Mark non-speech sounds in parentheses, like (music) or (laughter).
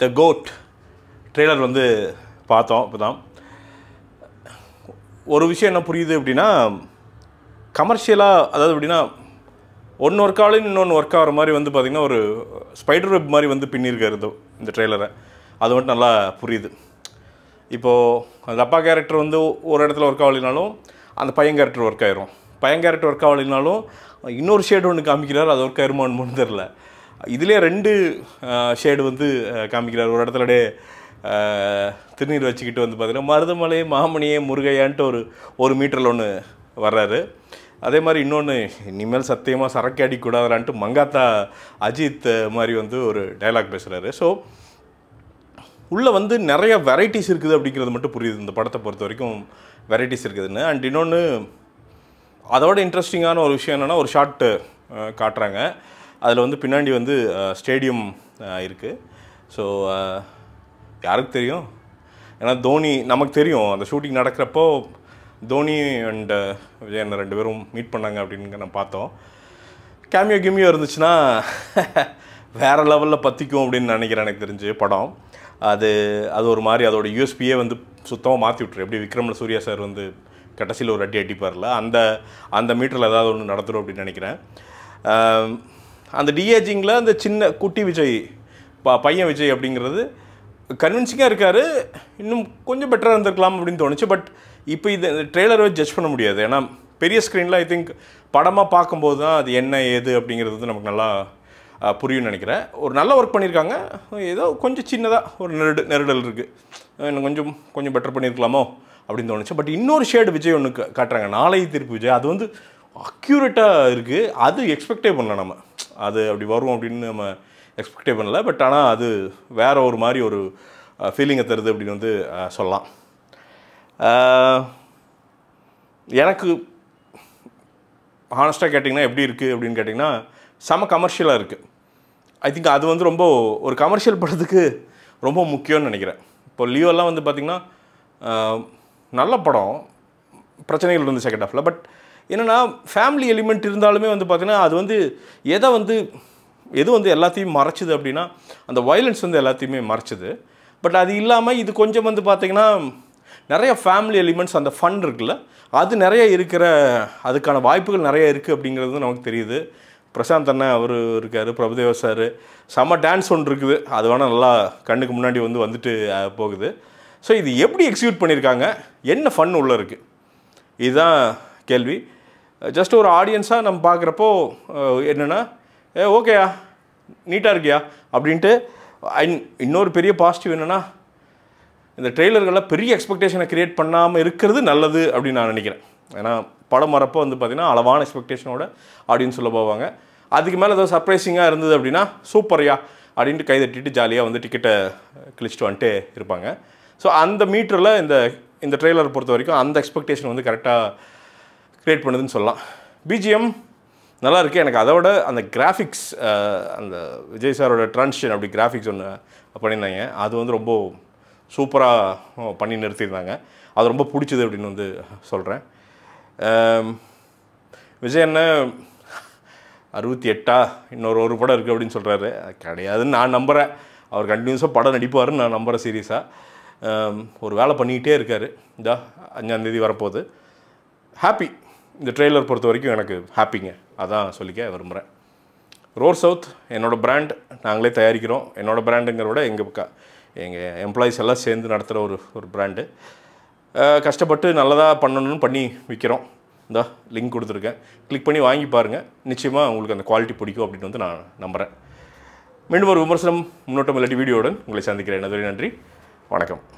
த code trailer வந்து பார்த்தோம் இப்போ தான் ஒரு விஷயம் என்ன புரியுது அப்படின்னா கமர்ஷியலாக அதாவது அப்படின்னா ஒன்று ஒர்க் ஆகலையும் இன்னொன்று ஒர்க் ஆகிற மாதிரி வந்து பார்த்திங்கன்னா ஒரு ஸ்பைடர் வெப் மாதிரி வந்து பின்னிருக்காரு இந்த ட்ரெய்லரை அது மட்டும் நல்லா புரியுது இப்போது அந்த அப்பா கேரக்டர் வந்து ஒரு இடத்துல ஒர்க் ஆகலைனாலும் அந்த பையன் கேரக்டர் ஒர்க் ஆயிரும் பையன் கேரக்டர் ஒர்க் ஆகலைனாலும் இன்னொரு ஷேட் ஒன்று காமிக்கிறார் அது ஒர்க் ஆயிருமான்னு தெரில இதுலேயே ரெண்டு ஷேடு வந்து காமிக்கிறார் ஒரு இடத்துல திருநீர் வச்சுக்கிட்டு வந்து பார்த்திங்கன்னா மருதமலை மாமணியே முருகையான்ட்டு ஒரு ஒரு மீட்டரில் ஒன்று வர்றாரு அதே மாதிரி இன்னொன்று இனிமேல் சத்தியமாக சரக்கு அடிக்கூடாதான்ட்டு மங்காத்தா அஜித் மாதிரி வந்து ஒரு டைலாக் பேசுகிறாரு ஸோ உள்ளே வந்து நிறைய வெரைட்டிஸ் இருக்குது அப்படிங்கிறது மட்டும் புரியுது இந்த படத்தை பொறுத்த வரைக்கும் வெரைட்டிஸ் இருக்குதுன்னு அண்ட் இன்னொன்று அதோட இன்ட்ரெஸ்டிங்கான ஒரு விஷயம் என்னென்னா ஒரு ஷார்ட்டு காட்டுறாங்க அதில் வந்து பின்னாடி வந்து ஸ்டேடியம் இருக்குது ஸோ யாருக்கு தெரியும் ஏன்னா தோனி நமக்கு தெரியும் அந்த ஷூட்டிங் நடக்கிறப்போ தோனி அண்ட் விஜய் அண்ணன் ரெண்டு பேரும் மீட் பண்ணாங்க அப்படின்னு நம்ம பார்த்தோம் கேமியோ கிமியோ இருந்துச்சுன்னா (laughs) வேறு லெவலில் பற்றிக்கும் அப்படின்னு நினைக்கிறேன் எனக்கு தெரிஞ்சு படம் அது அது ஒரு மாதிரி அதோட யூஎஸ்பியே வந்து சுத்தமாக மாற்றி விட்ரு எப்படி விக்ரமில் சூர்யா சார் வந்து கடைசியில் ஒரு அட்டி அட்டிப்பார்ல அந்த அந்த மீட்டரில் ஏதாவது ஒன்று நடத்துகிறோம் அப்படின்னு நினைக்கிறேன் அந்த டிஏஜிங்கில் அந்த சின்ன குட்டி விஜய் ப பையன் விஜய் அப்படிங்கிறது கன்வின்சிங்காக இருக்கார் இன்னும் கொஞ்சம் பெட்டராக இருந்திருக்கலாம் அப்படின்னு தோணுச்சு பட் இப்போ இது ட்ரெய்லரை வச்சு ஜட்ஜ் பண்ண முடியாது ஏன்னா பெரிய ஸ்க்ரீனில் ஐ திங்க் படமாக பார்க்கும்போது தான் அது என்ன ஏது அப்படிங்கிறது வந்து நமக்கு நல்லா புரியும்னு நினைக்கிறேன் ஒரு நல்ல ஒர்க் பண்ணியிருக்காங்க ஏதோ கொஞ்சம் சின்னதாக ஒரு நெருடு நெருடல் இருக்குது இன்னும் கொஞ்சம் கொஞ்சம் பெட்டர் பண்ணியிருக்கலாமோ அப்படின்னு தோணுச்சு பட் இன்னொரு ஷேடு விஜய் ஒன்று காட்டுறாங்க நாளை திருப்பி விஜய் அது வந்து அக்யூரேட்டாக இருக்குது அது எக்ஸ்பெக்டே பண்ணலாம் நம்ம அது அப்படி வரும் அப்படின்னு நம்ம எக்ஸ்பெக்டே பண்ணல பட் ஆனால் அது வேறு ஒரு மாதிரி ஒரு ஃபீலிங்கை தருது அப்படின்னு வந்து சொல்லலாம் எனக்கு ஹானஸ்ட்டாக கேட்டிங்கன்னா எப்படி இருக்குது அப்படின்னு கேட்டிங்கன்னா செம கமர்ஷியலாக இருக்குது ஐ திங்க் அது வந்து ரொம்ப ஒரு கமர்ஷியல் படத்துக்கு ரொம்ப முக்கியம்னு நினைக்கிறேன் இப்போ லியோலாம் வந்து பார்த்திங்கன்னா நல்ல படம் பிரச்சனைகள் இருந்து செகண்ட் ஆஃபில் பட் என்னென்னா ஃபேமிலி எலிமெண்ட் இருந்தாலுமே வந்து பார்த்திங்கன்னா அது வந்து எதை வந்து எது வந்து எல்லாத்தையும் மறைச்சிது அப்படின்னா அந்த வயலன்ஸ் வந்து எல்லாத்தையுமே மறைச்சிது பட் அது இல்லாமல் இது கொஞ்சம் வந்து பார்த்திங்கன்னா நிறைய ஃபேமிலி எலிமெண்ட்ஸ் அந்த ஃபண்ட் இருக்குல்ல அது நிறைய இருக்கிற அதுக்கான வாய்ப்புகள் நிறைய இருக்குது அப்படிங்கிறது நமக்கு தெரியுது பிரசாந்த் அண்ணன் அவர் இருக்கார் பிரபுதேவ சார் செம்ம டான்ஸ் ஒன்று இருக்குது அது வேணால் நல்லா கண்ணுக்கு முன்னாடி வந்து வந்துட்டு போகுது ஸோ இது எப்படி எக்ஸிக்யூட் பண்ணியிருக்காங்க என்ன ஃபன் உள்ளே இருக்குது இதுதான் கேள்வி ஜஸ்ட் ஒரு ஆடியன்ஸாக நம்ம பார்க்குறப்போ என்னென்னா ஏ ஓகேயா நீட்டாக இருக்கியா அப்படின்ட்டு இன்னொரு பெரிய பாசிட்டிவ் என்னென்னா இந்த ட்ரெய்லர்கள்லாம் பெரிய எக்ஸ்பெக்டேஷனை க்ரியேட் பண்ணாமல் இருக்கிறது நல்லது அப்படின்னு நான் நினைக்கிறேன் ஏன்னா படம் வரப்போ வந்து பார்த்திங்கன்னா அளவான எக்ஸ்பெக்டேஷனோட ஆடியன்ஸ் சொல்ல போவாங்க அதுக்கு மேலே ஏதோ சர்ப்ரைசிங்காக இருந்தது அப்படின்னா சூப்பரையா அப்படின்ட்டு கை தட்டிட்டு ஜாலியாக வந்து டிக்கெட்டை கிழிச்சிட்டு வந்துட்டு இருப்பாங்க ஸோ அந்த மீட்டரில் இந்த இந்த ட்ரெய்லரை பொறுத்த வரைக்கும் அந்த எக்ஸ்பெக்டேஷன் வந்து கரெக்டாக க்ரியேட் பண்ணுதுன்னு சொல்லலாம் பிஜிஎம் நல்லா இருக்குது எனக்கு அதை விட அந்த கிராஃபிக்ஸ் அந்த விஜய் சாரோட ட்ரான்ஷன் அப்படி கிராஃபிக்ஸ் ஒன்று பண்ணியிருந்தாங்க அது வந்து ரொம்ப சூப்பராக பண்ணி நிறுத்தியிருந்தாங்க அது ரொம்ப பிடிச்சது அப்படின்னு வந்து சொல்கிறேன் விஜய் என்ன அறுபத்தி எட்டா இன்னொரு ஒரு படம் இருக்குது அப்படின்னு சொல்கிறாரு கிடையாதுன்னு நான் நம்புகிறேன் அவர் கண்டினியூஸாக படம் நடிப்பார்னு நான் நம்புகிறேன் சீரியஸாக ஒரு வேலை பண்ணிக்கிட்டே இருக்கார் இந்த அஞ்சாந்தேதி வரப்போகுது ஹாப்பி இந்த ட்ரெய்லர் பொறுத்த வரைக்கும் எனக்கு ஹாப்பிங்க அதான் சொல்லிக்க விரும்புகிறேன் ரோர் சவுத் என்னோடய பிராண்ட் நாங்களே தயாரிக்கிறோம் என்னோடய பிராண்டுங்கிற விட எங்கள் க எங்கள் எம்ப்ளாயீஸ் எல்லாம் சேர்ந்து நடத்துகிற ஒரு ஒரு பிராண்டு கஷ்டப்பட்டு நல்லதாக பண்ணணும்னு பண்ணி விற்கிறோம் இந்த லிங்க் கொடுத்துருக்கேன் கிளிக் பண்ணி வாங்கி பாருங்கள் நிச்சயமாக உங்களுக்கு அந்த குவாலிட்டி பிடிக்கும் அப்படின்னு வந்து நான் நம்புகிறேன் மீண்டும் ஒரு விமர்சனம் முன்னோட்டம் இல்லாட்டி வீடியோவுடன் உங்களை சந்திக்கிறேன் நன்றி வணக்கம்